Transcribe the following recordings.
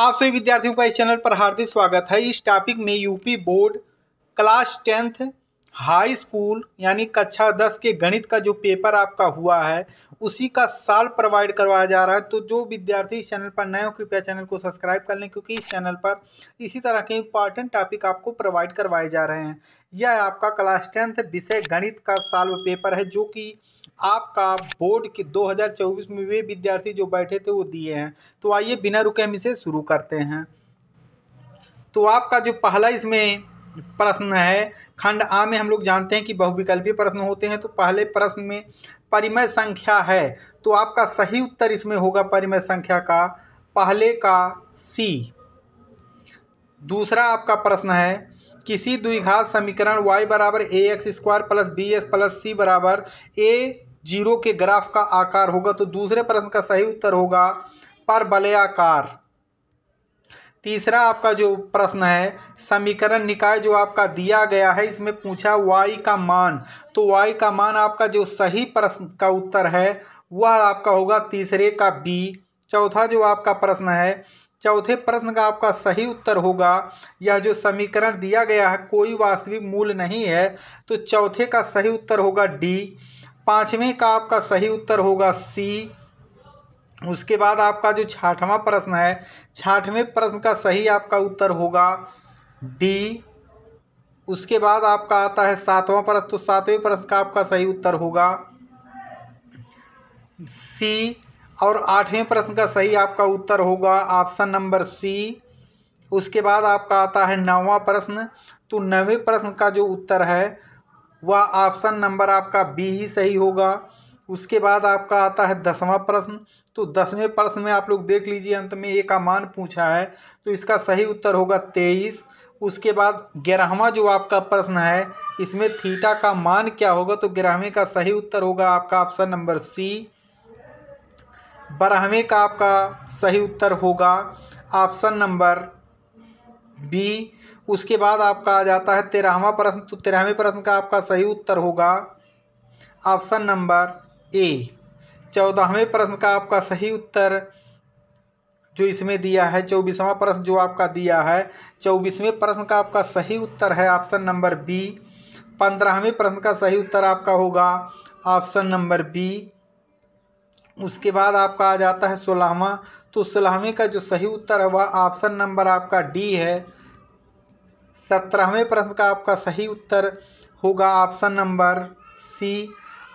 आप सभी विद्यार्थियों का इस चैनल पर हार्दिक स्वागत है इस टॉपिक में UP board class tenth high school यानी कक्षा दस के गणित का जो पेपर आपका हुआ है उसी का साल प्रोवाइड करवाया जा रहा है तो जो विद्यार्थी इस चैनल पर नए हो कृपया चैनल को सब्सक्राइब कर लें क्योंकि इस चैनल पर इसी तरह के इंपॉर्टेंट टॉपिक आपको प्रोवाइड करवाए जा रहे हैं यह आपका क्लास टेंथ विषय गणित का साल पेपर है जो कि आपका बोर्ड के 2024 में वे विद्यार्थी जो बैठे थे वो दिए हैं तो आइए बिना रुके हम इसे शुरू करते हैं तो आपका जो पहला इसमें प्रश्न है खंड आ में हम लोग जानते हैं कि बहुविकल्पीय प्रश्न होते हैं तो पहले प्रश्न में परिमय संख्या है तो आपका सही उत्तर इसमें होगा परिमय संख्या का पहले का सी दूसरा आपका प्रश्न है किसी द्विघात समीकरण y बराबर A x square plus B x plus C बराबर ए जीरो के ग्राफ का आकार होगा तो दूसरे प्रश्न का सही उत्तर होगा पर बलयाकार तीसरा आपका जो प्रश्न है समीकरण निकाय जो आपका दिया गया है इसमें पूछा वाई का मान तो वाई का मान आपका जो सही प्रश्न का उत्तर है वह आपका होगा तीसरे का बी चौथा जो आपका प्रश्न है चौथे प्रश्न का आपका सही उत्तर होगा यह जो समीकरण दिया गया है कोई वास्तविक मूल नहीं है तो चौथे का सही उत्तर होगा डी पाँचवें का आपका सही उत्तर होगा सी उसके बाद आपका जो छाठवा प्रश्न है छाठवें प्रश्न का सही आपका उत्तर होगा डी उसके बाद आपका आता है सातवां प्रश्न तो सातवें प्रश्न का आपका सही उत्तर होगा सी और आठवें प्रश्न का सही आपका उत्तर होगा ऑप्शन नंबर सी उसके बाद आपका आता है नौवां प्रश्न तो नवें प्रश्न का जो उत्तर है वह ऑप्शन नंबर आपका बी ही सही होगा उसके बाद आपका आता है दसवां प्रश्न तो दसवें प्रश्न में आप लोग देख लीजिए अंत में ए का मान पूछा है तो इसका सही उत्तर होगा तेईस उसके बाद ग्यारहवा जो आपका प्रश्न है इसमें थीटा का मान क्या होगा तो ग्यारहवें का सही उत्तर होगा आपका ऑप्शन नंबर सी बारहवें का आपका सही उत्तर होगा ऑप्शन नंबर बी उसके बाद आपका आ जाता है तेरहवा प्रश्न तो तेरहवें प्रश्न का आपका सही उत्तर होगा ऑप्शन नंबर ए चौदहवें प्रश्न का आपका सही उत्तर जो इसमें दिया है चौबीसवा प्रश्न जो आपका दिया है चौबीसवें प्रश्न का आपका सही उत्तर है ऑप्शन नंबर बी पंद्रहवें प्रश्न का सही उत्तर आपका होगा ऑप्शन नंबर बी उसके बाद आपका आ जाता है सोलहवा तो सोलहवें का जो सही उत्तर है वह ऑप्शन नंबर आपका डी है सत्रहवें प्रश्न का आपका सही उत्तर होगा ऑप्शन नंबर सी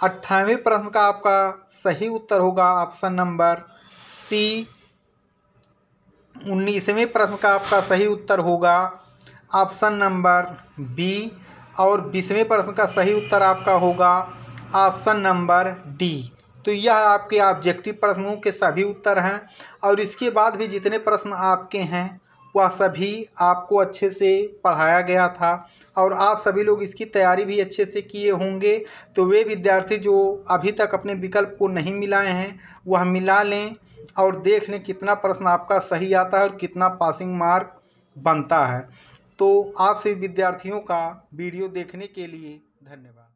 अट्ठारहवें प्रश्न का आपका सही उत्तर होगा ऑप्शन नंबर सी उन्नीसवें प्रश्न का आपका सही उत्तर होगा ऑप्शन नंबर बी और बीसवें प्रश्न का सही उत्तर आपका होगा ऑप्शन नंबर डी तो यह आपके ऑब्जेक्टिव प्रश्नों के सभी उत्तर हैं और इसके बाद भी जितने प्रश्न आपके हैं वह सभी आपको अच्छे से पढ़ाया गया था और आप सभी लोग इसकी तैयारी भी अच्छे से किए होंगे तो वे विद्यार्थी जो अभी तक अपने विकल्प को नहीं मिलाए हैं वह मिला लें और देख लें कितना प्रश्न आपका सही आता है और कितना पासिंग मार्क बनता है तो आप सभी विद्यार्थियों का वीडियो देखने के लिए धन्यवाद